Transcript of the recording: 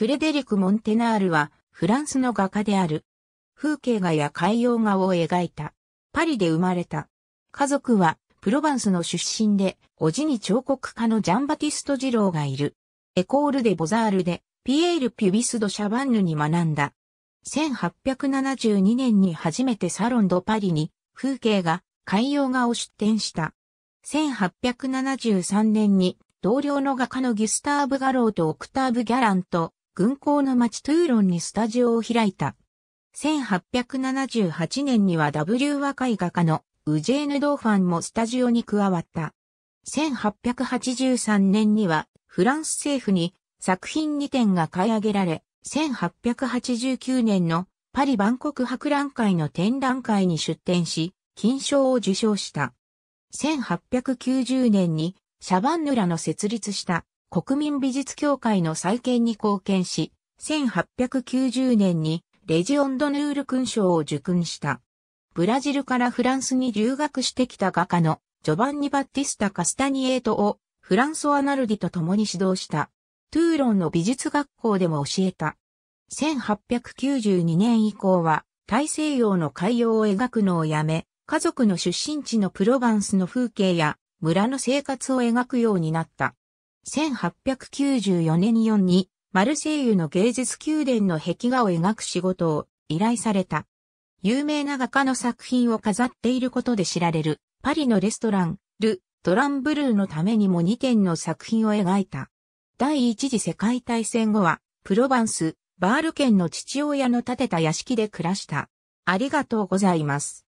フレデリク・モンテナールはフランスの画家である。風景画や海洋画を描いた。パリで生まれた。家族はプロヴァンスの出身で、おじに彫刻家のジャンバティスト・ジローがいる。エコール・デ・ボザールで、ピエール・ピュビス・ド・シャバンヌに学んだ。1872年に初めてサロン・ド・パリに風景画、海洋画を出展した。1873年に同僚の画家のギュスターブ・ガローとオクターブ・ギャランと軍港の町トゥーロンにスタジオを開いた。1878年には W 若い画家のウジェーヌ・ドーファンもスタジオに加わった。1883年にはフランス政府に作品2点が買い上げられ、1889年のパリ万国博覧会の展覧会に出展し、金賞を受賞した。1890年にシャバンヌラの設立した国民美術協会の再建に貢献し、1890年にレジオンドヌール勲章を受勲した。ブラジルからフランスに留学してきた画家のジョバンニ・バッティスタ・カスタニエートをフランソア・ナルディと共に指導した。トゥーロンの美術学校でも教えた。1892年以降は大西洋の海洋を描くのをやめ、家族の出身地のプロヴァンスの風景や村の生活を描くようになった。1894年4に、マルセイユの芸術宮殿の壁画を描く仕事を依頼された。有名な画家の作品を飾っていることで知られる、パリのレストラン、ル・トランブルーのためにも2点の作品を描いた。第一次世界大戦後は、プロバンス、バール県の父親の建てた屋敷で暮らした。ありがとうございます。